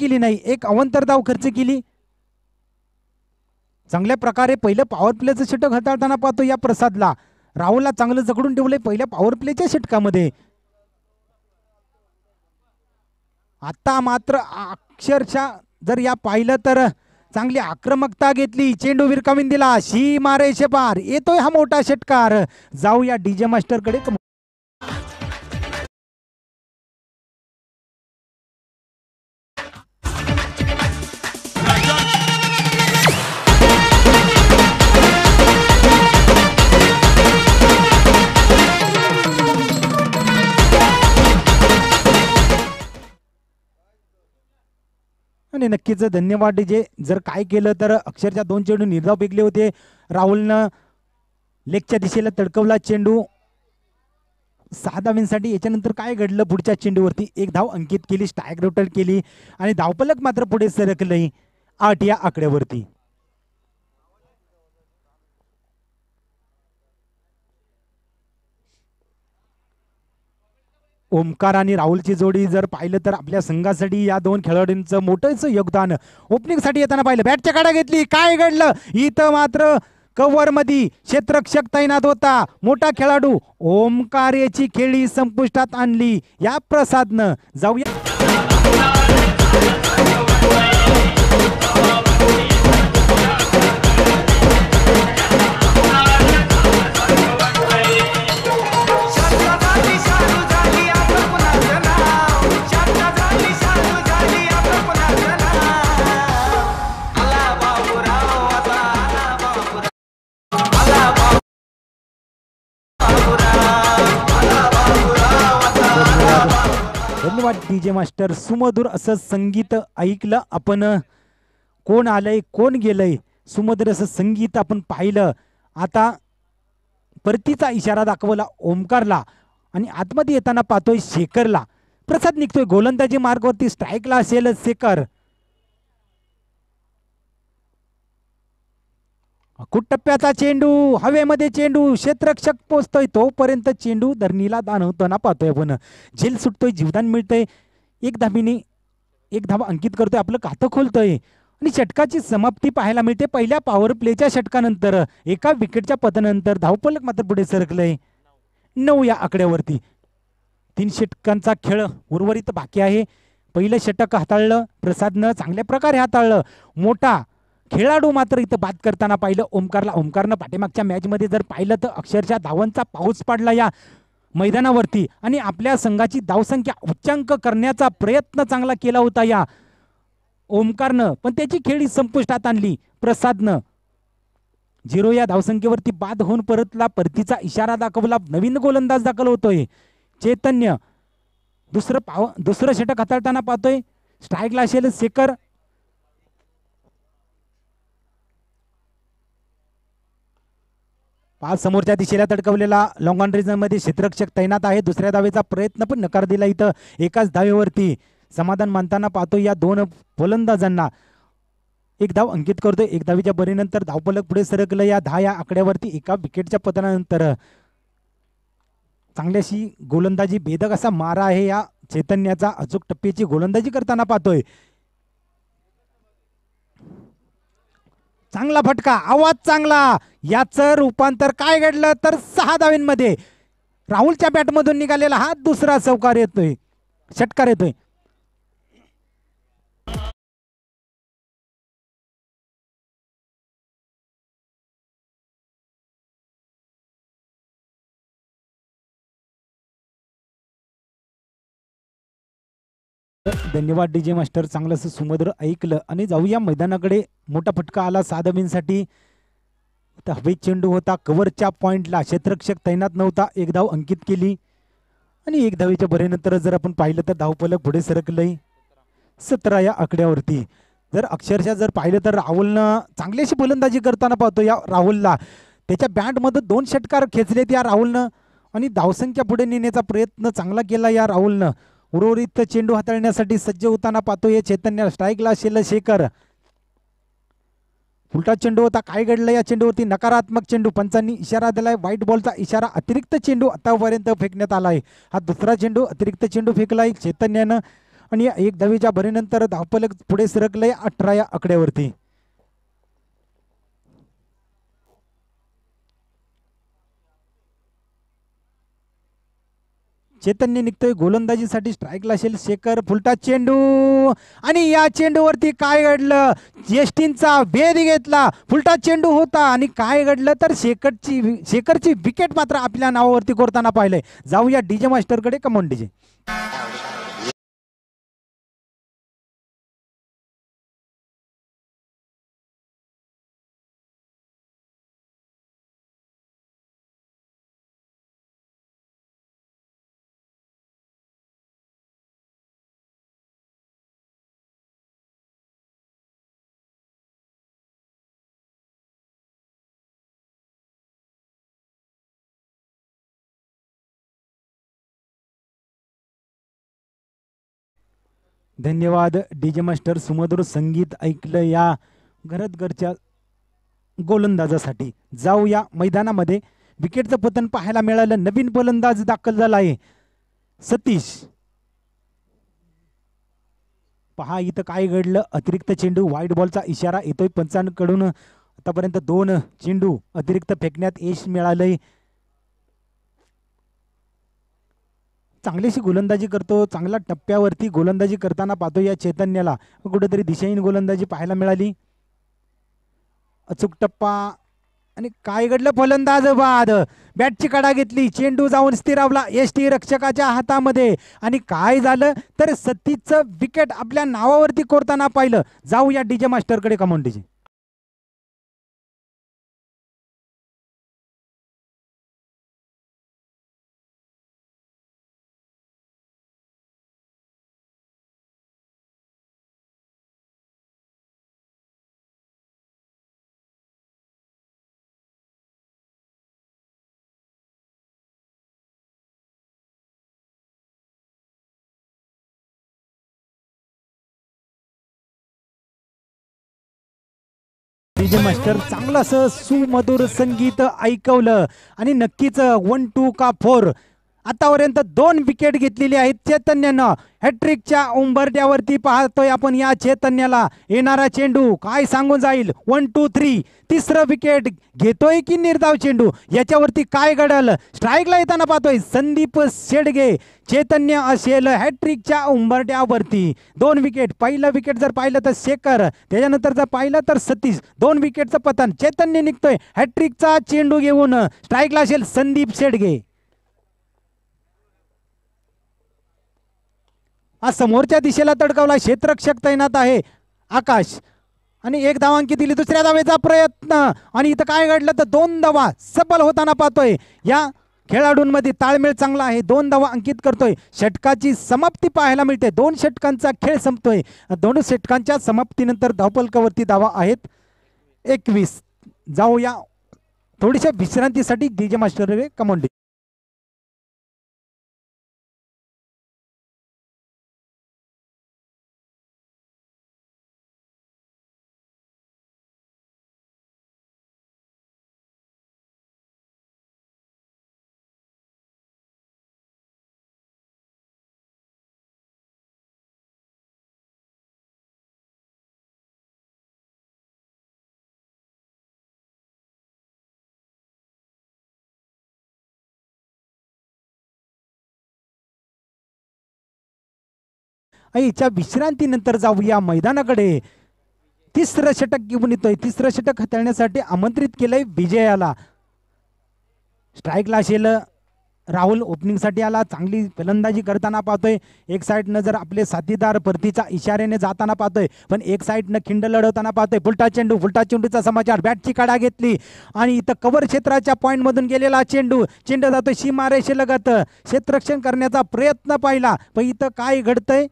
केली नाही एक अवंतर धाव खर्च केली चांगल्या प्रकारे पहिलं पॉवर प्लेचं षटक हाताळताना पाहतो या प्रसादला राहुलला चांगलं जगडून ठेवलंय पहिल्या पॉवर प्लेच्या षटकामध्ये आता मात्र अक्षरशः जर या पाहिलं तर चांगली आक्रमकता घेतली चेंडू विरकावीन दिला शी मारे शेपार येतोय हा मोठा षटकार जाऊया डीजे मास्टरकडे आणि नक्कीच धन्यवाद जे जर काय केलं तर अक्षरशः दोन चेंडू निर्धाव फेकले होते राहुलनं लेगच्या दिशेला तडकवला चेंडू सहा धावींसाठी याच्यानंतर काय घडलं पुढच्या चेंडूवरती एक धाव अंकित केली स्टायक रोटर केली आणि धावपलक मात्र पुढे सरकलंही आठ या आकड्यावरती ओमकार आणि राहुलची जोडी जर पाहिलं तर आपल्या संघासाठी या दोन खेळाडूंचं मोठंच योगदान ओपनिंगसाठी येताना पाहिलं बॅटच्या काढा घेतली काय घडलं इथं मात्र कव्हरमध्ये क्षेत्रक्षक तैनात होता मोठा खेळाडू ओमकार याची खेळी संपुष्टात आणली या प्रसादनं जाऊया धन्यवाद डी मास्टर सुमधुर असं संगीत ऐकलं आपण कोण आलंय कोण गेलंय सुमधुर असं संगीत आपण पाहिलं आता परतीचा इशारा दाखवला ओमकारला आणि आतमध्ये येताना पाहतोय शेखरला प्रसाद निघतोय गोलंदाजी मार्गवरती स्ट्राईकला असेल शेखर कुट्टप्प्याचा चेंडू हवेमध्ये चेंडू क्षेत्ररक्षक पोचतोय तोपर्यंत चेंडू धरणीला दान ना पाहतोय आपण झेल सुटतोय जीवदान मिळतंय एक धाबीने एक धाबा अंकित करतोय आपलं खातं खोलतोय आणि षटकाची समाप्ती पाहायला मिळते पहिल्या पॉवर प्लेच्या षटकानंतर एका विकेटच्या पतनंतर धावपलक मात्र पुढे सरकलंय नऊ या आकड्यावरती तीन षटकांचा खेळ उर्वरित बाकी आहे पहिलं षटक हाताळलं प्रसादनं चांगल्या प्रकारे हाताळलं मोठा खेळाडू मात्र इथं बाद करताना पाहिलं ओमकारला ओमकारनं पाठीमागच्या मॅचमध्ये जर पाहिलं तर अक्षरशः धावांचा पाऊस पडला या मैदानावरती आणि आपल्या संघाची धावसंख्या उच्चांक करण्याचा प्रयत्न चांगला केला होता या ओमकारनं पण त्याची खेळी संपुष्टात आणली प्रसादनं झिरो या धावसंख्येवरती बाद होऊन परतला परतीचा इशारा दाखवला नवीन गोलंदाज दाखल होतोय चैतन्य दुसरं पाव दुसरं षटक हाताळताना पाहतोय स्ट्राईकला असेल शेखर पाच समोरच्या दिशेला तडकवलेला लॉंगॉन रिजनमध्ये क्षेत्ररक्षक तैनात आहे दुसऱ्या धावेचा प्रयत्न पण नकार दिला इथं एकाच धावेवरती समाधान मानताना पाहतो या दोन फलंदाजांना एक धाव अंकित करतो एक धावीच्या बरीनंतर धावपलक पुढे सरकलं या दहा या आकड्यावरती एका विकेटच्या पतनानंतर चांगल्याशी गोलंदाजी भेदक असा मारा आहे या चैतन्याचा अचूक टप्प्याची गोलंदाजी करताना पाहतोय चांगला फटका आवाज चांगला याचं रूपांतर काय घडलं तर सहा धावींमध्ये राहुलच्या बॅटमधून निघालेला हा दुसरा चौकार येतोय षटकार येतोय धन्यवाद डी जे मास्टर असं सुमद्र ऐकलं आणि जाऊया मैदानाकडे मोठा फटका आला साधमींसाठी तर हवेत चेंडू होता कवरच्या पॉईंटला क्षेत्रक्षक तैनात नव्हता एक धाव अंकित केली आणि एक धावीच्या बरेनंतर जर आपण पाहिलं तर धावपलक पुढे सरकलंय सतरा या आकड्यावरती जर अक्षरशः जर पाहिलं तर राहुलनं चांगल्याशी फलंदाजी करताना पाहतो या राहुलला त्याच्या बॅटमध्ये दोन षटकार खेचलेत या राहुलनं आणि धावसंख्या पुढे नेण्याचा प्रयत्न चांगला केला या राहुलनं उर्वरित चेंडू हाताळण्यासाठी सज्ज होताना पाहतोय चैतन्य स्ट्राईकला शेखर उलटा चेंडू होता काय घडलं या चेंडूवरती नकारात्मक चेंडू पंचांनी इशारा दिलाय व्हाईट बॉलचा इशारा अतिरिक्त चेंडू आतापर्यंत फेकण्यात आला आहे हा दुसरा चेंडू अतिरिक्त चेंडू फेकला एक चैतन्यानं आणि एक दहावीच्या भरीनंतर धावपलक पुढे सरकलंय अठरा या आकड्यावरती चैतन्य निघतोय गोलंदाजीसाठी स्ट्राईकला असेल शेखर फुलटा चेंडू आणि या चेंडूवरती काय घडलं जेष्टींचा भेद घेतला फुलटा चेंडू होता आणि काय घडलं तर शेखरची शेखरची विकेट मात्र आपल्या नावावरती कोरताना पाहिलंय जाऊया डीजे मास्टरकडे कमोन डीजे धन्यवाद डीजे मास्टर सुमधुर संगीत ऐकलं या घरत घरच्या गोलंदाजासाठी जाऊ या मैदानामध्ये विकेटचं पतन पाहायला मिळालं नवीन गोलंदाज दाखल झाला आहे सतीश पहा इथं काय घडलं अतिरिक्त चेंडू व्हाईट बॉलचा इशारा येतोय पंचांकडून आतापर्यंत दोन चेंडू अतिरिक्त फेकण्यात यश मिळालंय चांगलीशी गोलंदाजी करतो चांगल्या टप्प्यावरती गोलंदाजी करताना पाहतो या चैतन्याला कुठेतरी दिशाहीन गोलंदाजी पाहायला मिळाली अचूक टप्पा आणि काय घडलं फलंदाज बाद बॅटची कडा घेतली चेंडू जाऊन स्थिरावला एस टी रक्षकाच्या हातामध्ये आणि काय झालं तर सतीचं विकेट आपल्या नावावरती कोरताना पाहिलं जाऊ या डीजे मास्टरकडे कमाऊन डीजे डीजे मास्टर चांगलं असं सुमधुर संगीत ऐकवलं आणि नक्कीच वन टू का फोर आतापर्यंत दोन विकेट घेतलेली आहेत चैतन्यानं हॅट्रिकच्या उंबरड्यावरती पाहतोय आपण या चैतन्याला येणारा चेंडू काय सांगून जाईल वन टू थ्री तिसरं विकेट घेतोय की निर्धाव चेंडू याच्यावरती काय घडल स्ट्राईकला येताना पाहतोय संदीप शेडगे चैतन्य असेल हॅट्रिकच्या उंबरट्यावरती दोन विकेट पहिलं विकेट जर पाहिलं तर शेखर त्याच्यानंतर जर पाहिलं तर सतीश दोन विकेटचं पतन चैतन्य निघतोय हॅट्रिकचा चेंडू घेऊन स्ट्राईकला असेल संदीप शेडगे आज समोरच्या दिशेला तडकावला क्षेत्रक्षक तैनात आहे आकाश आणि एक धावांकी दिली दुसऱ्या धावेचा प्रयत्न आणि इथं काय घडलं तर दोन धावा सबल होताना पाहतोय या खेळाडूंमध्ये ताळमेळ चांगला आहे दोन धावा अंकित करतोय षटकाची समाप्ती पाहायला मिळते दोन षटकांचा खेळ संपतोय दोन षटकांच्या समाप्तीनंतर धावपलकावरती धावा आहेत एकवीस जाऊया थोडीशा विश्रांतीसाठी डी जे मास्टर कमांडी आणि विश्रांतीनंतर विश्रांतीनंतर जाऊया मैदानाकडे तिसरं षटक घेऊन येतोय तिसरं षटक हाताळण्यासाठी आमंत्रित केलंय विजयाला स्ट्राईकला असेल राहुल ओपनिंगसाठी आला चांगली फलंदाजी करताना पाहतोय एक साईडनं जर आपले साथीदार परतीचा इशाऱ्याने जाताना पाहतोय पण एक साईडनं खिंड लढवताना पाहतोय फुलटा चेंडू फुलटा चेंडूचा समाचार बॅटची काढा घेतली आणि इथं कवर क्षेत्राच्या पॉईंटमधून गेलेला चेंडू चेंडू जातोय सीमारेषे लगत क्षेत्ररक्षण करण्याचा प्रयत्न पाहिला पण इथं काय घडतंय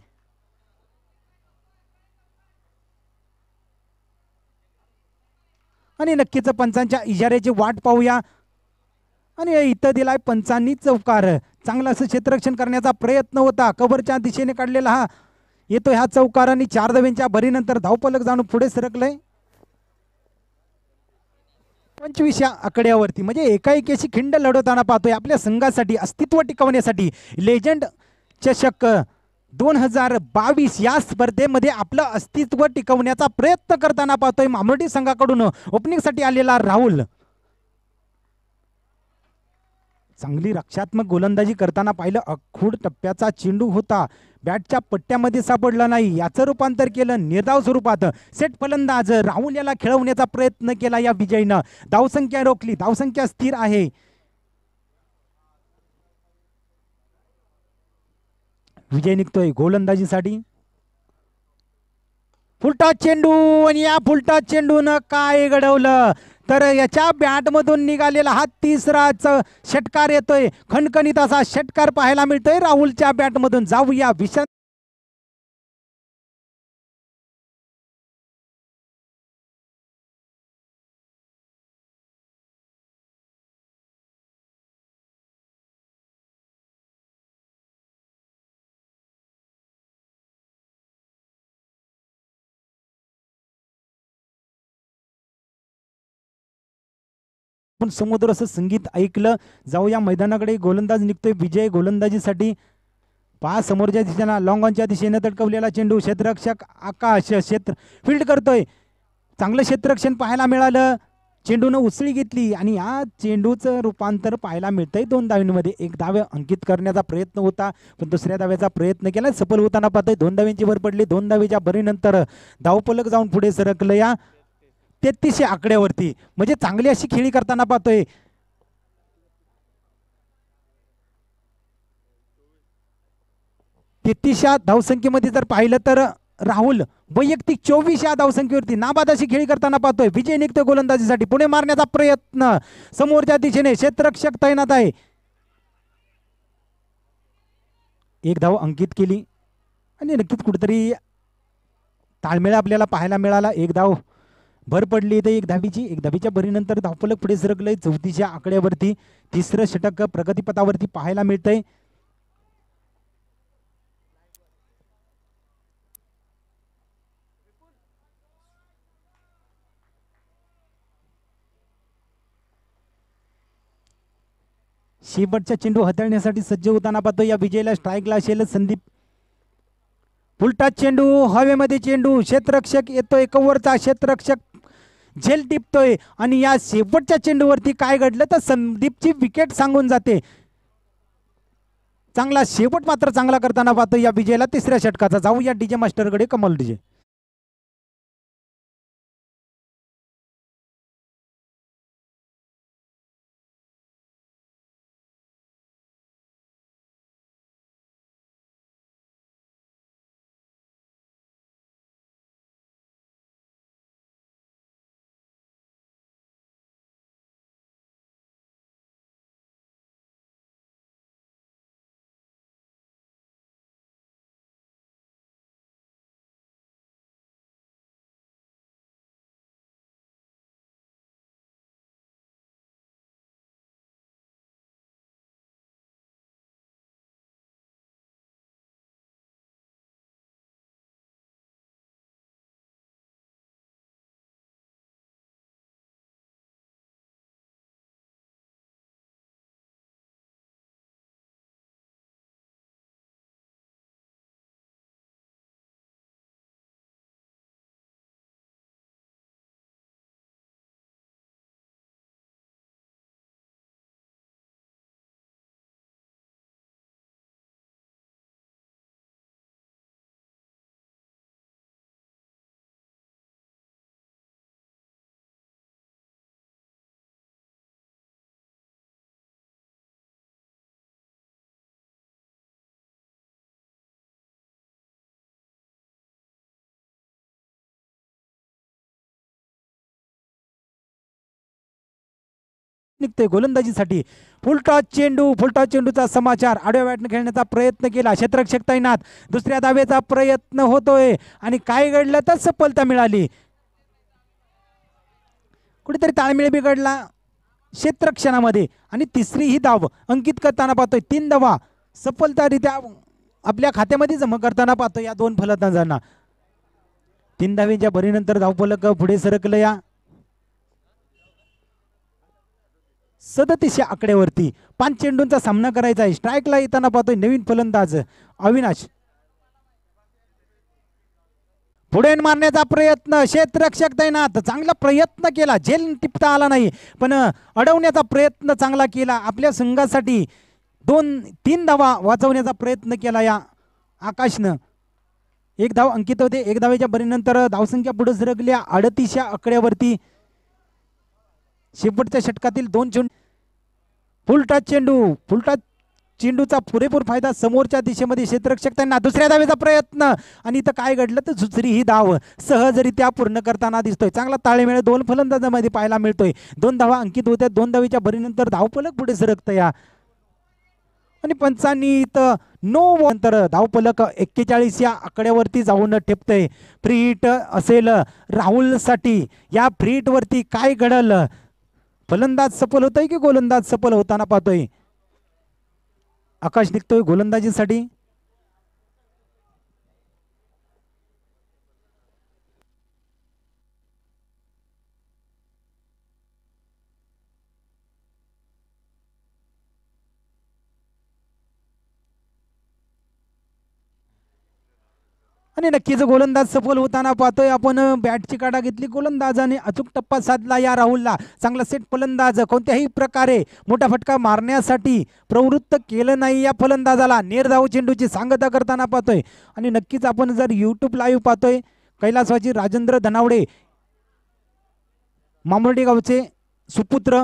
आणि नक्कीच पंचांच्या इशाऱ्याची वाट पाहूया आणि इथं दिलाय पंचांनी चौकार चांगला असं क्षेत्ररक्षण करण्याचा प्रयत्न होता कव्हरच्या दिशेने काढलेला हा येतो ह्या चौकारांनी चार धाव्यांच्या भरीनंतर धावपलक जाणून पुढे सरकलंय पंचवीस या आकड्यावरती म्हणजे अशी खिंड लढवताना पाहतोय आपल्या संघासाठी अस्तित्व टिकवण्यासाठी लेजंड चषक दोन हजार बावीस या स्पर्धेमध्ये आपलं अस्तित्व टिकवण्याचा प्रयत्न करताना पाहतोय मामरडी संघाकडून ओपनिंगसाठी आलेला राहुल चांगली रक्षात्मक गोलंदाजी करताना पाहिलं अखूड टप्प्याचा चेंडू होता बॅटच्या पट्ट्यामध्ये सापडला नाही याचं रूपांतर केलं निर्धाव स्वरूपात सेट फलंदाज राहुल याला खेळवण्याचा प्रयत्न केला या विजयीनं धावसंख्या रोखली धावसंख्या स्थिर आहे विजय निघतोय गोलंदाजीसाठी फुलटा चेंडू आणि या फुलटा चेंडून काय घडवलं तर याच्या बॅटमधून निघालेला हा तिसरा षटकार येतोय खणखणीत असा षटकार पाहायला मिळतोय राहुलच्या बॅटमधून जाऊया विशाल आपण समोर असं संगीत ऐकलं जाऊ या मैदानाकडे गोलंदाज निघतोय विजय गोलंदाजीसाठी पहा समोरच्या दिशेनं लॉंगॉनच्या दिशेनं तडकवलेला चेंडू क्षेत्ररक्षक आकाश क्षेत्र फील्ड करतोय चांगलं क्षेत्ररक्षण पाहायला मिळालं चेंडूनं उसळी घेतली आणि या चेंडूचं रूपांतर पाहायला मिळतंय दोन धाव्यांमध्ये एक दाव्या अंकित करण्याचा प्रयत्न होता पण दुसऱ्या दाव्याचा प्रयत्न केला सफल होताना पाहतोय दोन दाव्यांची भर पडली दोन दावेच्या भरीनंतर धावपलक जाऊन पुढे सरकलं या तेहतीस या आकड्यावरती म्हणजे चांगली अशी खेळी करताना पाहतोय तेहतीस या धावसंख्येमध्ये जर पाहिलं तर राहुल वैयक्तिक चोवीस या धावसंख्येवरती नाबादाशी खेळी करताना पाहतोय विजय निघतोय गोलंदाजीसाठी पुणे मारण्याचा प्रयत्न समोरच्या दिशेने क्षेत्रक्षक तैनात आहे एक धाव अंकित केली आणि नक्कीच कुठेतरी ताळमेळ आपल्याला पाहायला मिळाला एक धाव भर पडली इथे एक धाबीची एक धावीच्या भरीनंतर धावफलक पुढे सरकलंय चौथीच्या आकड्यावरती तिसरं षटक प्रगतीपथावरती पाहायला मिळतंय शेवटचा चेंडू हाताळण्यासाठी सज्ज होताना पाहतो या विजयला स्ट्राईकला असेल संदीप फुलटा चेंडू हवेमध्ये चेंडू क्षेत्ररक्षक येतो एकवरचा क्षेत्ररक्षक झेल टिपतोय आणि या शेवटच्या चेंडूवरती काय घडलं तर संदीपची विकेट सांगून जाते चांगला शेवट मात्र चांगला करताना पाहतो या विजयला तिसऱ्या षटकाचा जाऊ या डीजे मास्टरकडे कमल डीजे निघते गोलंदाजीसाठी फुलटा चेंडू फुलटा चेंडूचा समाचार आडव्या बॅटने खेळण्याचा प्रयत्न केला क्षेत्ररक्षक तैनात दुसऱ्या दावेचा प्रयत्न होतोय आणि काय घडलं तर सफलता मिळाली कुठेतरी ताळमेळ बिघडला क्षेत्रक्षणामध्ये आणि तिसरी ही धाव अंकित करताना पाहतोय तीन धावा सफलतारित्या आपल्या खात्यामध्ये जमा करताना पाहतो या दोन फलंदाजांना तीन धावेच्या भरीनंतर धावफलक पुढे सरकलं या या आकड्यावरती पाच चेंडूंचा सामना करायचा आहे स्ट्राईकला येताना पाहतोय नवीन फलंदाज अविनाश पुढे मारण्याचा प्रयत्न क्षेत्ररक्षक तैनात चांगला प्रयत्न केला जेल टिपता आला नाही पण अडवण्याचा प्रयत्न चांगला केला आपल्या संघासाठी दोन तीन धावा वाचवण्याचा प्रयत्न केला या आकाशनं एक धाव अंकित होते एक धावेच्या बरीनंतर धावसंख्या पुढे सरकल्या अडतीसच्या आकड्यावरती शेवटच्या षटकातील दोन चेंडू फुलटा चेंडू फुलटा चेंडूचा पुरेपूर फायदा समोरच्या दिशेमध्ये क्षेत्ररक्षक त्यांना दुसऱ्या धावेचा प्रयत्न आणि इथं काय घडलं तर दुसरी ही धाव सहजरित्या पूर्ण करताना दिसतोय चांगला ताळेमेळ दोन फलंदाजामध्ये पाहायला मिळतोय दोन धावा अंकित होत्या दोन धावेच्या भरीनंतर धावपलक पुढे सरकत या आणि पंचांनी इथं नो नंतर धावफलक एक्केचाळीस या आकड्यावरती जाऊन ठेपतंय फ्री हिट असेल राहुलसाठी या फ्री हिटवरती काय घडलं फलंदाज सफल होतोय की गोलंदाज सफल होताना पाहतोय आकाश निघतोय गोलंदाजीसाठी आणि नक्कीच गोलंदाज सफल होताना पाहतोय आपण बॅटची काढा घेतली गोलंदाजाने अचूक टप्पा साधला या राहुलला चांगला सेट फलंदाज कोणत्याही प्रकारे मोठा फटका मारण्यासाठी प्रवृत्त केलं नाही या फलंदाजाला नेरधाव चेंडूची सांगता करताना पाहतोय आणि नक्कीच आपण जर यूट्यूब लाईव्ह पाहतोय कैलासवाजी राजेंद्र धनावडे मामुर्डी गावचे सुपुत्र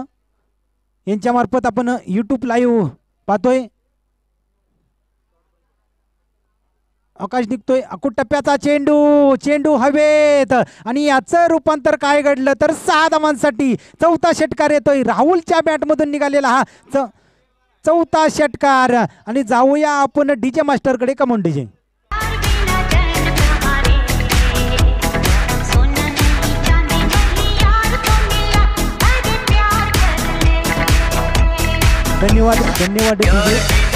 यांच्यामार्फत आपण यूट्यूब लाईव्ह पाहतोय अवकाश निघतोय अकुट टप्प्याचा चेंडू चेंडू हवेत आणि याचं रूपांतर काय घडलं तर सहा धावांसाठी चौथा षटकार येतोय राहुलच्या बॅटमधून निघालेला हा च चौथा षटकार आणि जाऊया आपण डीजे मास्टरकडे कमोन डीजे धन्यवाद धन्यवाद डीजे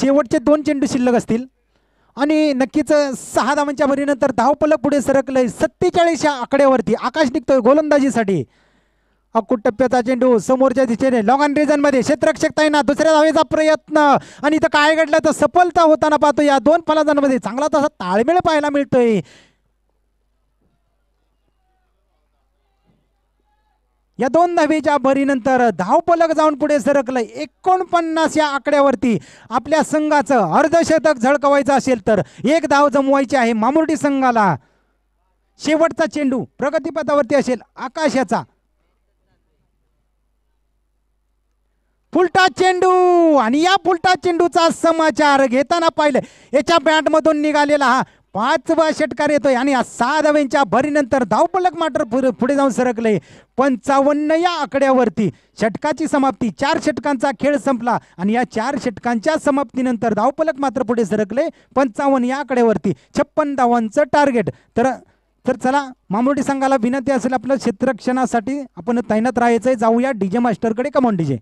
शेवटचे दोन चेंडू शिल्लक असतील आणि नक्कीच सहा धावांच्या भरीनंतर धावपलक पुढे सरकलंय सत्तेचाळीसच्या आकड्यावरती आकाश निघतोय गोलंदाजीसाठी अकुट टप्प्याचा चेंडू समोरच्या दिशेने लॉग अँड रेजनमध्ये क्षेत्रक्षक ताईना दुसऱ्या धावेचा प्रयत्न आणि इथं काय घडलं तर सफलता होताना पाहतो या दोन फलंदांमध्ये चांगला तसा ताळमेळ पाहायला मिळतोय या दोन धावेच्या भरीनंतर धावपलक जाऊन पुढे सरकलं एकोणपन्नास या आकड्यावरती आपल्या संघाचं अर्धशतक झळकवायचं असेल तर एक धाव जमवायची आहे मामुर्डी संघाला शेवटचा चेंडू प्रगतीपथावरती असेल आकाशाचा फुलटा चेंडू आणि या फुलटा चेंडूचा समाचार घेताना पाहिलं याच्या बॅटमधून निघालेला हा पाचवा षटकार येतोय आणि या सहा भरी भरीनंतर धावपलक मात्र पुढे जाऊन सरकले पंचावन्न या आकड्यावरती षटकाची समाप्ती चार षटकांचा खेळ संपला आणि या चार षटकांच्या समाप्तीनंतर धावपलक मात्र पुढे सरकले पंचावन्न या आकड्यावरती छप्पन धावांचं टार्गेट तर तर चला मामोडी संघाला विनंती असेल आपलं क्षेत्रक्षणासाठी आपण तैनात राहायचंय जाऊया डीजे मास्टरकडे कमॉन डीजे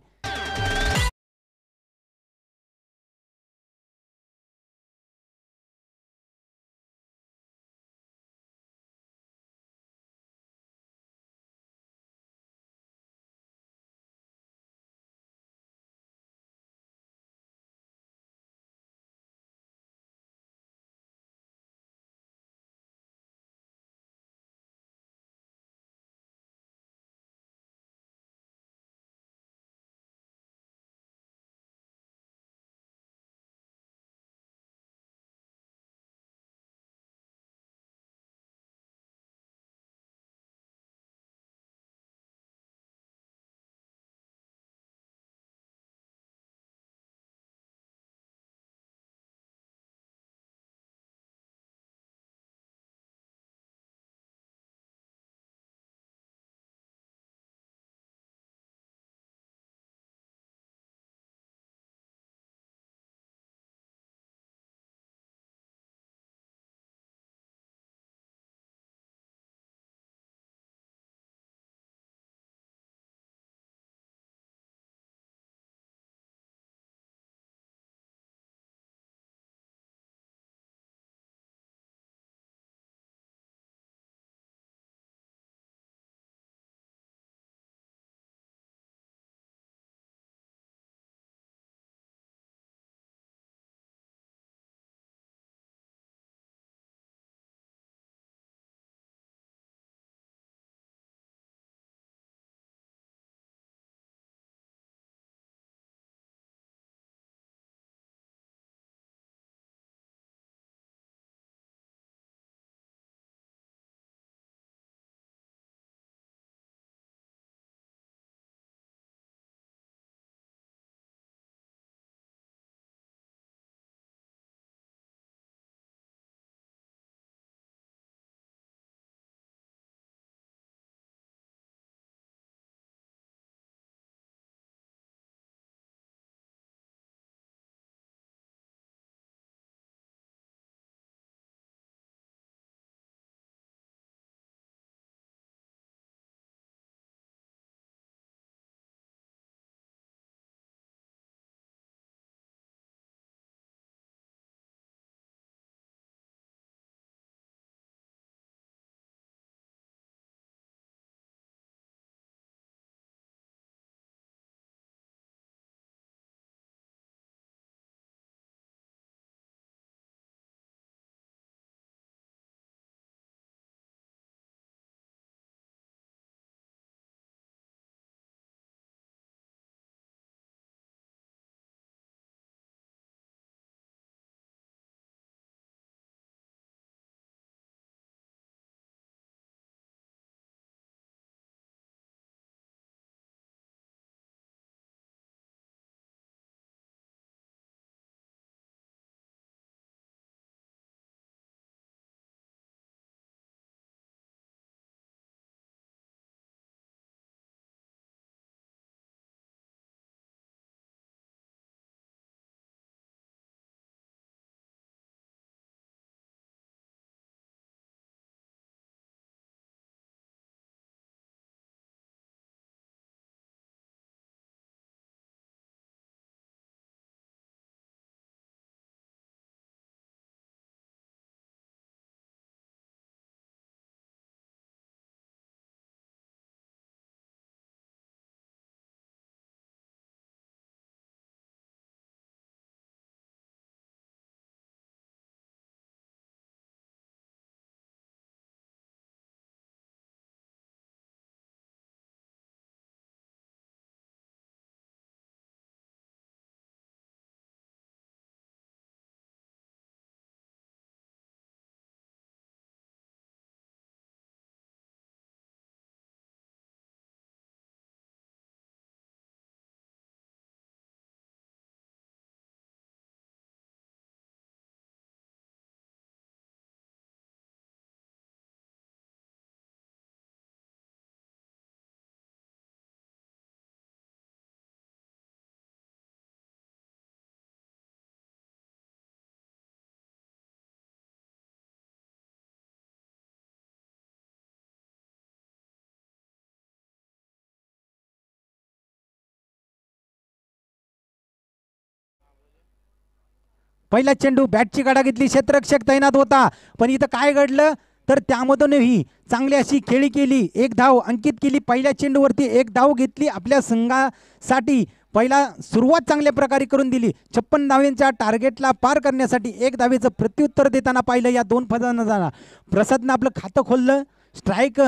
पहिला चेंडू बॅटची गाडा घेतली क्षेत्ररक्षक तैनात होता पण इथं काय घडलं तर त्यामधूनही चांगली अशी खेळी केली एक धाव अंकित केली पहिल्या चेंडूवरती एक धाव घेतली आपल्या संघासाठी पहिला सुरुवात चांगल्या प्रकारे करून दिली छप्पन धावेंच्या टार्गेटला पार करण्यासाठी एक धावेचं प्रत्युत्तर देताना पाहिलं या दोन फजांना प्रसादनं आपलं खातं खोललं स्ट्राईक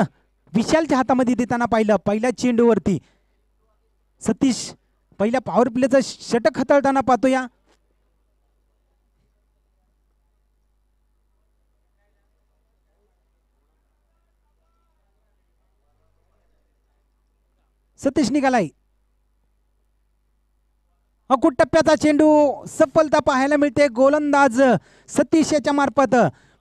विशालच्या हातामध्ये देताना पाहिलं पहिल्या चेंडूवरती सतीश पहिल्या पॉवर प्लेचं षटक हाताळताना पाहतो या सतीश निघालाय अकूट टप्प्याचा चेंडू सफलता पाहायला मिळते गोलंदाज सतीश याच्या मार्फत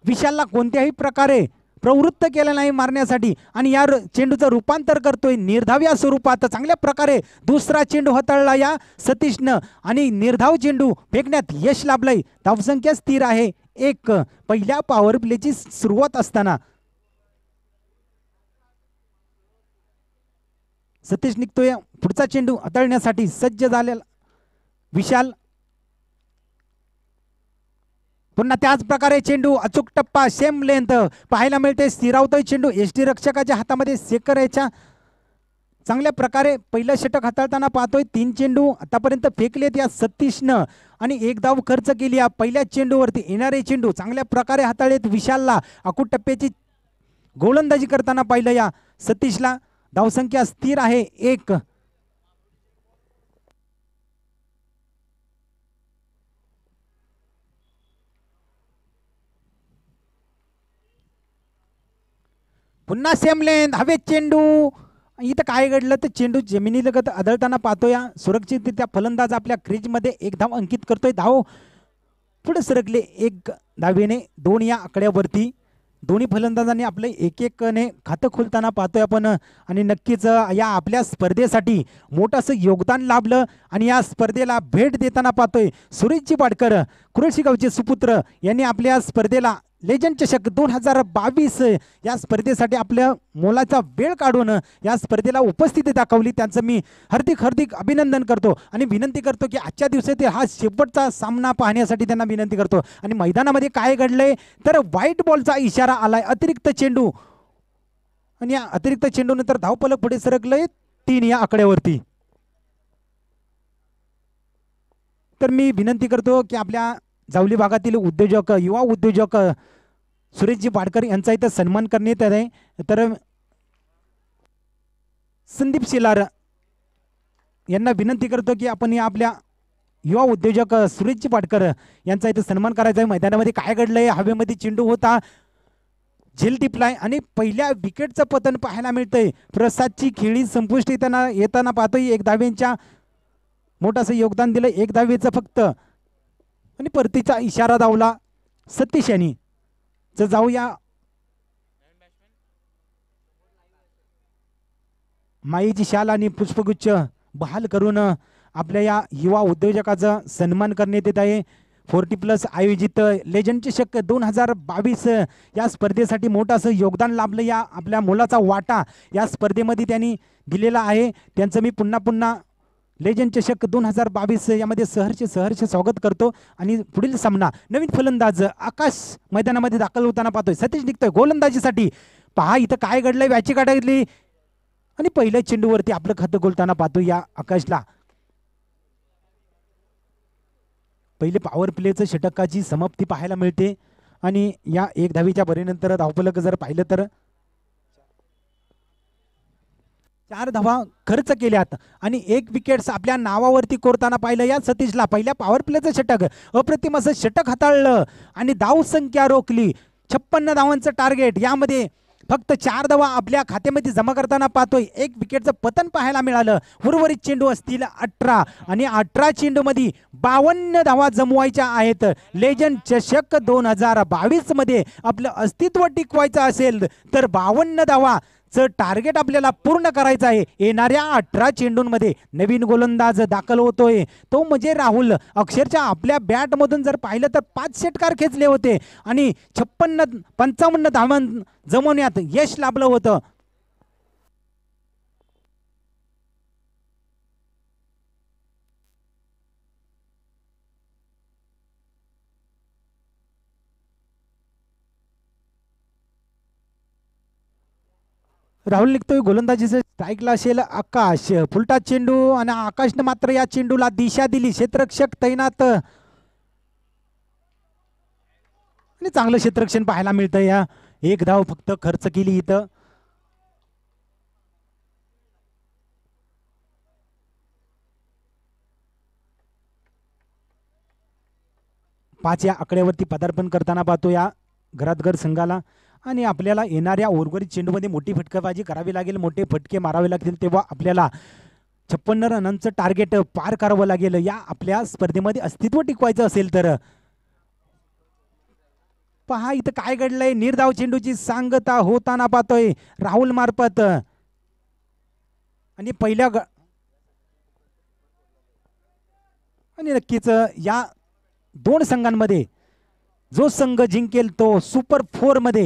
विशालला कोणत्याही प्रकारे प्रवृत्त केलं नाही मारण्यासाठी आणि या चेंडूचं रूपांतर करतोय निर्धाव्या स्वरूपात चांगल्या प्रकारे दुसरा चेंडू हाताळला या सतीशनं आणि निर्धाव चेंडू फेकण्यात यश लाभलंय धावसंख्या स्थिर आहे एक पहिल्या पॉवर प्लेची सुरुवात असताना सतीश निघतोय पुढचा चेंडू हाताळण्यासाठी सज्ज झालेला विशाल पुन्हा त्याच प्रकारे चेंडू अचूक टप्पा सेम लेंथ पाहायला मिळते स्थिरावतोय चेंडू एस टी रक्षकाच्या हातामध्ये सेकर याच्या चांगल्या प्रकारे पहिलं षटक हाताळताना पाहतोय तीन चेंडू आतापर्यंत फेकलेत या सतीशनं आणि एक धाव खर्च केली या पहिल्या चेंडूवरती येणारे चेंडू चांगल्या प्रकारे हाताळलेत विशालला अकूट टप्प्याची गोलंदाजी करताना पाहिलं या सतीशला धावसंख्या स्थिर आहे एक पुन्हा सेम धावे चेंडू इथं काय घडलं तर चेंडू लगत आदळताना पाहतो या सुरक्षितरित्या फलंदाज आपल्या क्रीजमध्ये एक धाव अंकित करतोय धाव पुढे सरकले एक धावीने दोन या आकड्यावरती दोन्ही फलंदाजांनी आपले एक एकने खातं खोलताना पाहतोय आपण आणि नक्कीच या आपल्या स्पर्धेसाठी मोठं योगदान लाभलं आणि या स्पर्धेला भेट देताना पाहतोय सुरेशजी पाडकर कुरळशी गावचे सुपुत्र यांनी आपल्या स्पर्धेला लेजंड चषक दोन हजार बावीस या स्पर्धेसाठी आपल्या मोलाचा वेळ काढून या स्पर्धेला उपस्थिती दाखवली त्यांचं मी हार्दिक हार्दिक अभिनंदन करतो आणि विनंती करतो की आजच्या दिवसातील हा शेवटचा सामना पाहण्यासाठी त्यांना विनंती करतो आणि मैदानामध्ये काय घडलंय तर व्हाईट बॉलचा इशारा आलाय अतिरिक्त चेंडू आणि या अतिरिक्त तर धावपलक पुढे सरकलंय तीन या आकड्यावरती तर मी विनंती करतो की आपल्या जावली भागातील उद्योजक युवा उद्योजक सुरेशजी पाडकर यांचा इथं सन्मान करण्यात येत आहे तर संदीप शेलार यांना विनंती करतो की आपण या आपल्या युवा उद्योजक सुरेशजी पाटकर यांचा इथं सन्मान करायचा आहे मैदानामध्ये काय घडलं आहे हवेमध्ये चेंडू होता झेल टिपलाय आणि पहिल्या विकेटचं पतन पाहायला मिळतंय प्रसादची खेळी संपुष्ट येताना येताना पाहतोय एक मोठं असं योगदान दिलं एक दहावीचं फक्त आणि परतीचा इशारा दावला सतीश यांनी जर जाऊया माईची शाल आणि पुष्पगुच्छ बहाल करून आपल्या या युवा उद्योजकाचा सन्मान करण्यात येत आहे फोर्टी प्लस आयोजित लेजंडचे शक्य दोन हजार बावीस या स्पर्धेसाठी मोठं असं योगदान लाभलं या आपल्या मुलाचा वाटा या स्पर्धेमध्ये त्यांनी दिलेला आहे त्यांचं मी पुन्हा पुन्हा लेजन चषक दोन हजार बावीस यामध्ये सहर्ष सहर्ष स्वागत करतो आणि पुढील सामना नवीन फलंदाज आकाश मैदानामध्ये दाखल होताना पाहतोय सतीश निघतोय गोलंदाजीसाठी पहा इथं काय घडलंय व्याची काढली आणि पहिल्या चेंडूवरती आपलं खातं गोलताना पाहतो या आकाशला पहिले पॉवर प्लेचं षटकाची समाप्ती पाहायला मिळते आणि या एक धावीच्या बरीनंतर धावपलक जर पाहिलं तर चार धावा खर्च केल्यात आणि एक विकेट्स आपल्या नावावरती कोरताना पाहिलं या सतीशला पहिल्या पॉवर प्लेचं षटक अप्रतिम असं षटक हाताळलं आणि धाव संख्या रोखली छप्पन्न धावांचं टार्गेट यामध्ये फक्त चार धावा आपल्या खात्यामध्ये जमा करताना पाहतोय एक विकेटचं पतन पाहायला मिळालं उर्वरित चेंडू असतील अठरा आणि अठरा चेंडूमध्ये बावन्न धावा जमवायच्या आहेत लेजंड चषक दोन हजार बावीसमध्ये आपलं अस्तित्व टिकवायचं असेल तर बावन्न धावा चं टार्गेट आपल्याला पूर्ण करायचं आहे येणाऱ्या अठरा चेंडूंमध्ये नवीन गोलंदाज दाखल होतोय तो म्हणजे राहुल अक्षरशः आपल्या बॅटमधून जर पाहिलं तर पाच षटकार खेचले होते आणि छप्पन्न पंचावन्न धावन जमवण्यात यश लाभलं होतं राहुल निघतोय गोलंदाजीचे स्ट्राईकला असेल आकाश फुलटा चेंडू आणि आकाशने मात्र या चेंडूला दिशा दिली क्षेत्रक्षक तैनात आणि चांगलं क्षेत्रक्षण पाहायला मिळतं या एक धाव फक्त खर्च केली इथं पाच या आकड्यावरती पदार्पण करताना पाहतो या घरात घर संघाला आणि आपल्याला येणाऱ्या उर्वरित चेंडूमध्ये मोठी फटकेबाजी करावी लागेल मोठे फटके मारावे लागतील तेव्हा आपल्याला छप्पन्न रनांचं टार्गेट पार करावं लागेल या आपल्या स्पर्धेमध्ये अस्तित्व टिकवायचं असेल तर पहा इथं काय घडलंय निर्धाव चेंडूची सांगता होताना पाहतोय राहुल मार्फत आणि पहिल्या आणि नक्कीच या दोन संघांमध्ये जो संघ जिंकेल तो सुपर फोरमध्ये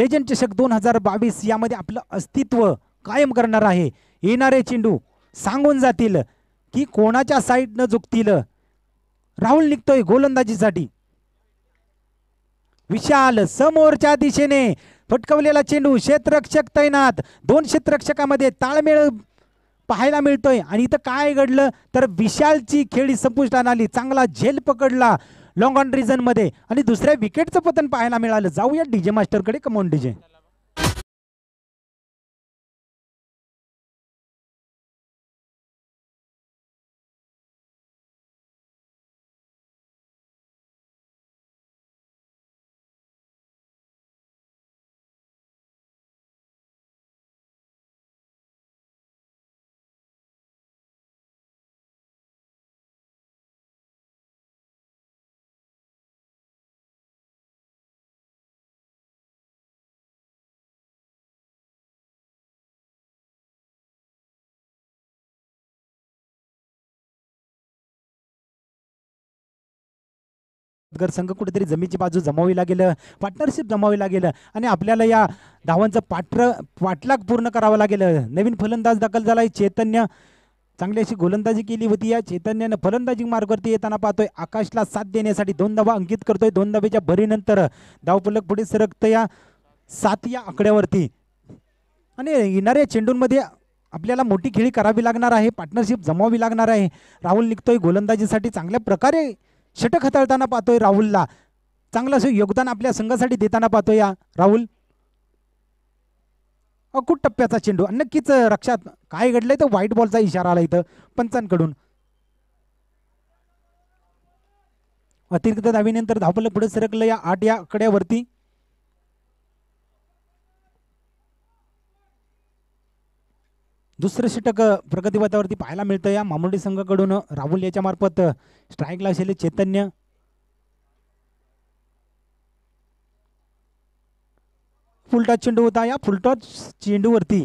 लेजंड चषक दोन हजार बावीस यामध्ये आपलं अस्तित्व कायम करणार आहे येणारे चेंडू सांगून जातील की कोणाच्या साईडनं झुकतील राहुल निघतोय गोलंदाजीसाठी विशाल समोरच्या दिशेने फटकवलेला चेंडू क्षेत्रक्षक तैनात दोन क्षेत्ररक्षकामध्ये ताळमेळ पाहायला मिळतोय आणि इथं काय घडलं तर विशालची खेळी संपुष्टात आली चांगला झेल पकडला लॉंग ऑन रिझनमध्ये आणि दुसऱ्या विकेटचं पतन पाहायला मिळालं जाऊया डीजे मास्टर मास्टरकडे कमोन डी संघ कुठेतरी जमीची बाजू जमावी लागेल पार्टनरशिप जमावी लागेल आणि आपल्याला या धावांचं पात्र पाठलाग पूर्ण करावं लागेल नवीन फलंदाज दाखल झालाय चैतन्य चांगली अशी गोलंदाजी केली होती या चैतन्यानं फलंदाजी मार्गवरती येताना पाहतोय आकाशला साथ देण्यासाठी दोन धावा अंकित करतोय दोन धाबेच्या भरीनंतर धावफलक पुढे सरकतं या सात या आकड्यावरती आणि येणाऱ्या चेंडूंमध्ये आपल्याला मोठी खेळी करावी लागणार आहे पार्टनरशिप जमावी लागणार आहे राहुल निघतोय गोलंदाजीसाठी चांगल्या प्रकारे षटक हाताळताना पाहतोय राहुलला चांगलं असं योगदान आपल्या संघासाठी देताना पाहतोय या राहुल अकूट टप्प्याचा चेंडू नक्कीच रक्षात काय घडलंय तर व्हाईट बॉलचा इशारा आला इथं पंचांकडून अतिरिक्त दावीनंतर धावपलक पुढे सरकलं या आठ या आकड्यावरती दुसरं षटक प्रगतीपथावरती पाहायला मिळतं या मामुंडी संघाकडून राहुल याच्यामार्फत स्ट्राईकला असलेले चैतन्य फुलटॉच चेंडू होता या फुलटॉच चेंडूवरती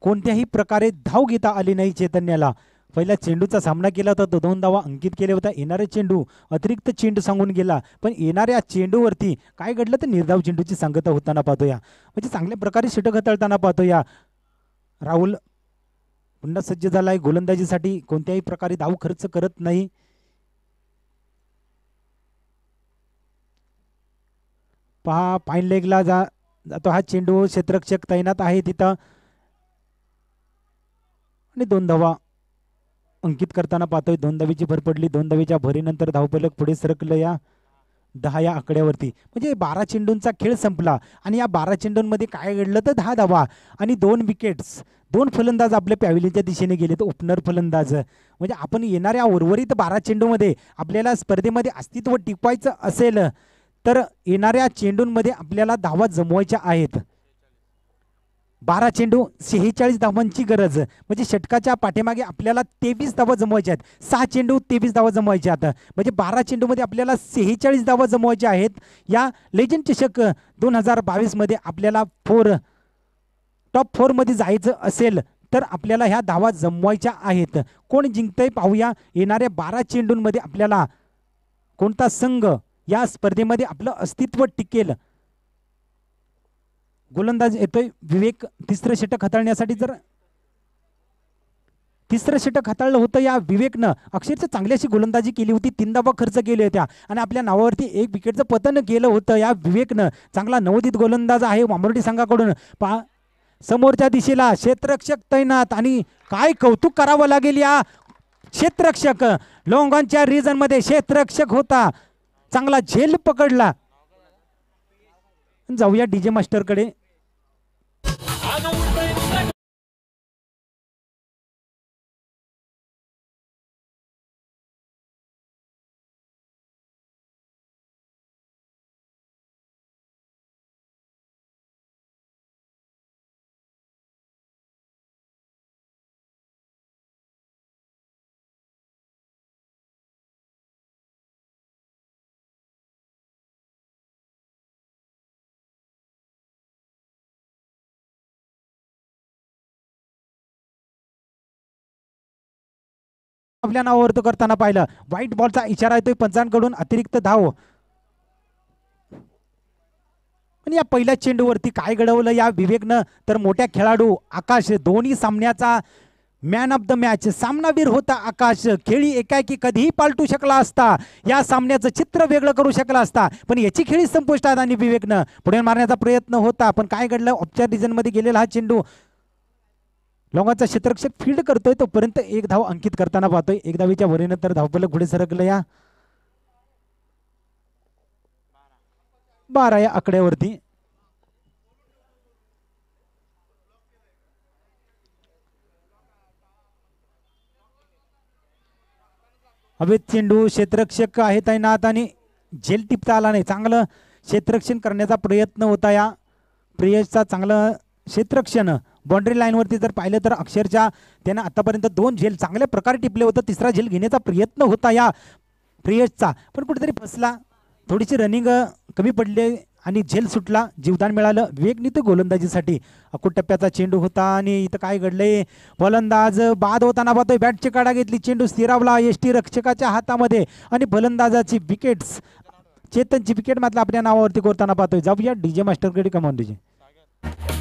कोणत्याही प्रकारे धाव घेता आली नाही चैतन्याला पहिला चेंडूचा सामना केला होता तो दोन धावा अंकित केले होता येणारे चेंडू अतिरिक्त चेंडू सांगून गेला पण येणाऱ्या चेंडूवरती काय घडलं तर निर्धाव चेंडूची सांगता होताना पाहतो या म्हणजे चांगल्या प्रकारे षटक हाताळताना या राहुल पुन्हा सज्ज झाला गोलंदाजीसाठी कोणत्याही प्रकारे धाव खर्च करत नाही पहा पाईन लेगला जा जातो हा चेंडू क्षेत्रक्षक तैनात आहे तिथं आणि दोन धावा अंकित करताना पाहतोय दोन धावीची भर पडली दोन भरी भरीनंतर धावपलक पुढे सरकलं या दहा या आकड्यावरती म्हणजे बारा चेंडूंचा खेळ संपला आणि या बारा चेंडूंमध्ये काय घडलं तर दहा धावा आणि दोन विकेट्स दोन फलंदाज आपल्या पॅव्हिलियनच्या दिशेने गेले तर ओपनर फलंदाज म्हणजे आपण येणाऱ्या उर्वरित बारा चेंडूमध्ये आपल्याला स्पर्धेमध्ये अस्तित्व टिकवायचं असेल तर येणाऱ्या चेंडूंमध्ये आपल्याला धावा जमवायच्या आहेत बारा चेंडू सेहेचाळीस धावांची गरज म्हणजे षटकाच्या पाठीमागे आपल्याला तेवीस धावा जमवायच्या आहेत सहा चेंडू तेवीस धावा जमवायच्या आहेत म्हणजे बारा चेंडूमध्ये आपल्याला सेहेचाळीस धावा जमवायच्या आहेत या लेजंड चषक दोन हजार बावीसमध्ये आपल्याला फोर टॉप फोरमध्ये जायचं असेल तर आपल्याला ह्या धावा जमवायच्या आहेत कोण जिंकतंय पाहूया येणाऱ्या बारा चेंडूंमध्ये आपल्याला कोणता संघ या स्पर्धेमध्ये आपलं अस्तित्व टिकेल गोलंदाज येतोय विवेक तिसरं षटक हाताळण्यासाठी जर तिसरं षटक हाताळलं होतं या विवेकनं अक्षरशः चांगल्याशी गोलंदाजी केली होती तीन खर्च केले होत्या आणि आपल्या नावावरती एक विकेटचं पतन केलं होतं या विवेकनं चांगला नवोदित गोलंदाज आहे वामरोटी संघाकडून पा समोरच्या दिशेला क्षेत्ररक्षक तैनात आणि काय कौतुक करावं लागेल या क्षेत्ररक्षक लोंगांच्या रिजनमध्ये क्षेत्ररक्षक होता चांगला झेल पकडला जाऊया डीजे मास्टरकडे आपल्या नावावरती करताना पाहिलं व्हाईट बॉलचा इशारा येतोय पंचांकडून अतिरिक्त धाव पण या पहिल्या चेंडूवरती काय घडवलं या विवेकनं तर मोठ्या खेळाडू आकाश दोन्ही सामन्याचा मॅन ऑफ द मॅच सामनावीर होता आकाश खेळी एकाएकी कधीही पालटू शकला असता या सामन्याचं चित्र वेगळं करू शकला असता पण याची खेळी संपुष्टात आणि विवेकनं पुढे मारण्याचा प्रयत्न होता पण काय घडलं ऑपचार डिझनमध्ये गेलेला हा चेंडू लोंगाचा क्षेत्रक्षक फील्ड करतोय तोपर्यंत एक धाव अंकित करताना पाहतोय एक धावीच्या वरीनंतर धावपल घोडे सरकलं या बारा या आकड्यावरती हवेत चेंडू क्षेत्रक्षक आहे तैनात आणि झेल टिपता आला नाही चांगलं क्षेत्रक्षण करण्याचा प्रयत्न होता या प्रियसचा चांगलं क्षेत्रक्षण बाँड्री लाईनवरती जर पाहिलं तर अक्षरच्या त्यानं आतापर्यंत दोन झेल चांगल्या प्रकारे टिपले होतं तिसरा झेल घेण्याचा प्रयत्न होता या प्रियसचा पण कुठेतरी फसला थोडीशी रनिंग कमी पडली आणि झेल सुटला जीवदान मिळालं वेग निघतो गोलंदाजीसाठी अकुट टप्प्याचा चेंडू होता आणि इथं काय घडलंय फलंदाज बाद होताना पाहतोय बॅटची काढा घेतली चेंडू स्थिरावला एस टी रक्षकाच्या हातामध्ये आणि फलंदाजाची विकेट्स चेतनची विकेट मात्र आपल्या नावावरती करताना पाहतोय जाऊया डीजे मास्टरकडे कमान डीजे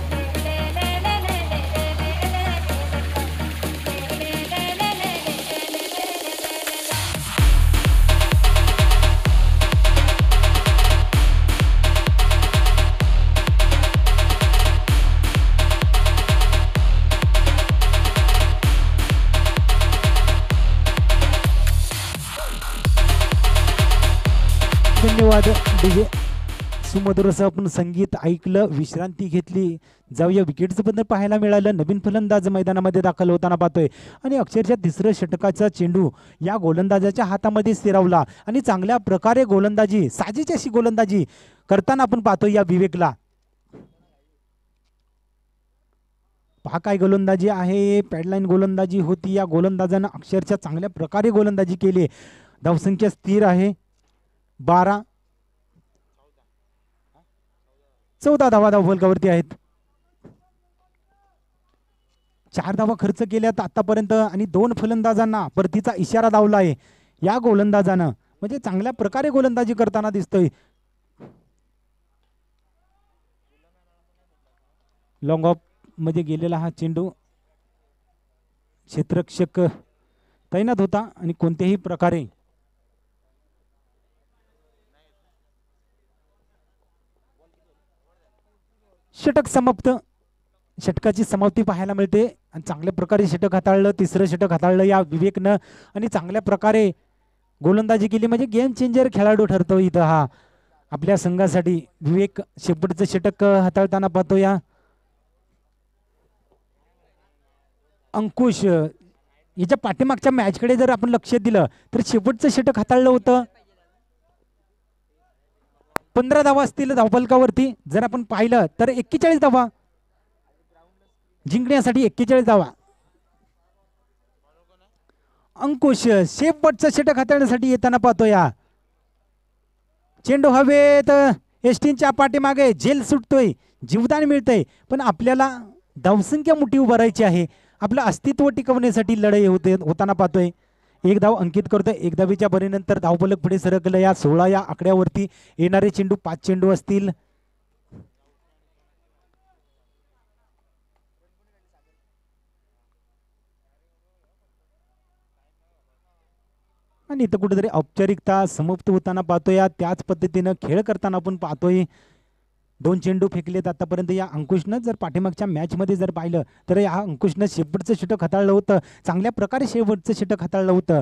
धन्यवाद सुमधुर असं आपण संगीत ऐकलं विश्रांती घेतली या विकेटचं बद्दल पाहायला मिळालं नवीन फलंदाज मैदानामध्ये दाखल होताना पाहतोय आणि अक्षरशः तिसरं षटकाचा चेंडू या गोलंदाजाच्या हातामध्ये स्थिरावला आणि चांगल्या प्रकारे गोलंदाजी साजेच्या अशी गोलंदाजी करताना आपण पाहतोय या विवेकला पहा काय गोलंदाजी आहे पॅडलाईन गोलंदाजी होती या गोलंदाजानं अक्षरशः चांगल्या प्रकारे गोलंदाजी केली धावसंख्या स्थिर आहे बारा चौदा धावा धावफलकावरती आहेत चार धावा खर्च केल्यात आतापर्यंत आणि दोन फलंदाजांना परतीचा इशारा दावला आहे या गोलंदाजानं म्हणजे चांगल्या प्रकारे गोलंदाजी करताना दिसतोय लॉंग ऑफ मध्ये गेलेला हा चेंडू क्षेत्रक्षक तैनात होता आणि कोणत्याही प्रकारे षटक समाप्त षटकाची समाप्ती पाहायला मिळते आणि चांगल्या प्रकारे षटक हाताळलं तिसरं षटक हाताळलं या विवेकनं आणि चांगल्या प्रकारे गोलंदाजी केली म्हणजे गेम चेंजर खेळाडू ठरतो इथं हा आपल्या संघासाठी विवेक शेपटचं षटक हाताळताना पाहतो या अंकुश याच्या पाठीमागच्या मॅचकडे जर आपण लक्ष दिलं तर शेवटचं षटक हाताळलं होतं पंधरा धावा असतील धावपलकावरती जर आपण पाहिलं तर एक्केचाळीस धावा जिंकण्यासाठी एक्केचाळीस धावा अंकुश शेपटचं षटक हाताळण्यासाठी येताना पाहतो या चेंडू हवेत एसटींच्या पाठीमागे जेल सुटतोय जीवदान मिळतंय पण आपल्याला धावसंख्या मोठी उभारायची आहे आपलं अस्तित्व टिकवण्यासाठी लढाई होते होताना पाहतोय एक धाव अंकित करतोय एक धावीच्या बरीनंतर धावपलक पुढे सरकलं या सोळा या आकड्यावरती येणारे चेंडू पाच चेंडू असतील आणि इथं कुठेतरी औपचारिकता समाप्त होताना पाहतोय त्याच पद्धतीनं खेळ करताना आपण पाहतोय दोन चेंडू फेकलेत आतापर्यंत या अंकुशनं जर पाठीमागच्या मॅचमध्ये जर पाहिलं तर या अंकुशनं शेवटचं षटक हाताळलं होतं चांगल्या प्रकारे शेवटचं षटक हाताळलं होतं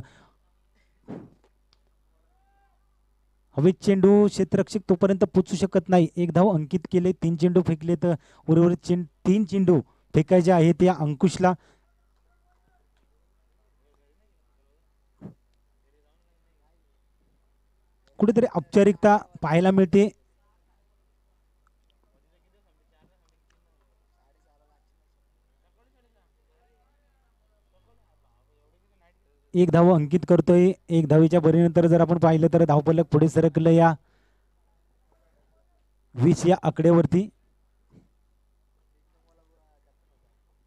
हवेत चेंडू क्षेत्ररक्षक तोपर्यंत पोचू शकत नाही एक धाव अंकित केले तीन चेंडू फेकले तर उर्वरित चेंड तीन चेंडू फेकायचे आहेत या अंकुशला कुठेतरी औपचारिकता पाहायला मिळते एक धाव अंकित करतोय एक धावीच्या बरीनंतर जर आपण पाहिलं तर धावपलक पुढे सरकलं या वीस या आकड्यावरती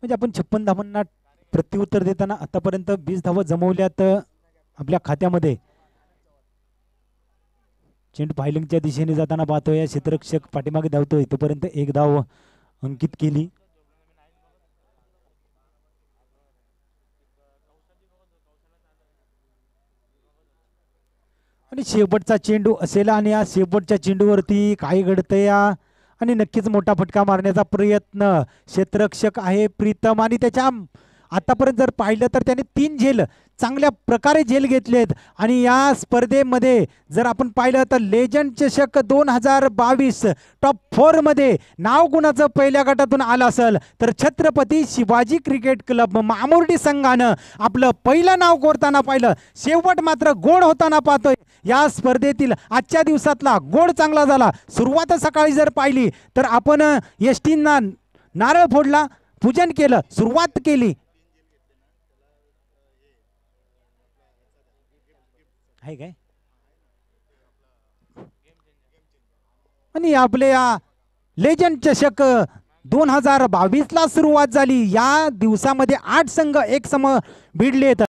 म्हणजे आपण छप्पन धावांना प्रत्युत्तर देताना आतापर्यंत वीस धावं जमवल्यात आपल्या खात्यामध्ये चेंड फायलिंगच्या दिशेने जाताना पाहतोय क्षेत्ररक्षक पाठीमागे धावतोय तोपर्यंत एक धाव अंकित केली आणि शेवटचा चेंडू असेल आणि या शेवटच्या चेंडूवरती काय घडतं या आणि नक्कीच मोठा फटका मारण्याचा प्रयत्न क्षेत्ररक्षक आहे प्रीतम आणि त्याच्या आतापर्यंत जर पाहिलं तर त्याने तीन झेल चांगल्या प्रकारे झेल घेतलेत आहेत आणि या स्पर्धेमध्ये जर आपण पाहिलं तर लेजंड चषक दोन हजार बावीस टॉप फोरमध्ये नाव कुणाचं पहिल्या गटातून आलं असेल तर छत्रपती शिवाजी क्रिकेट क्लब मामोर्डी संघानं आपलं पहिलं नाव कोरताना पाहिलं शेवट मात्र गोड होताना पाहतोय या स्पर्धेतील आजच्या दिवसातला गोड चांगला झाला सुरुवात सकाळी जर पाहिली तर आपण एस नारळ फोडला पूजन केलं सुरुवात केली आहे काय आणि आपले या लेजंड चषक दोन हजार बावीसला सुरुवात झाली या दिवसामध्ये आठ संघ एक सम भिडलेत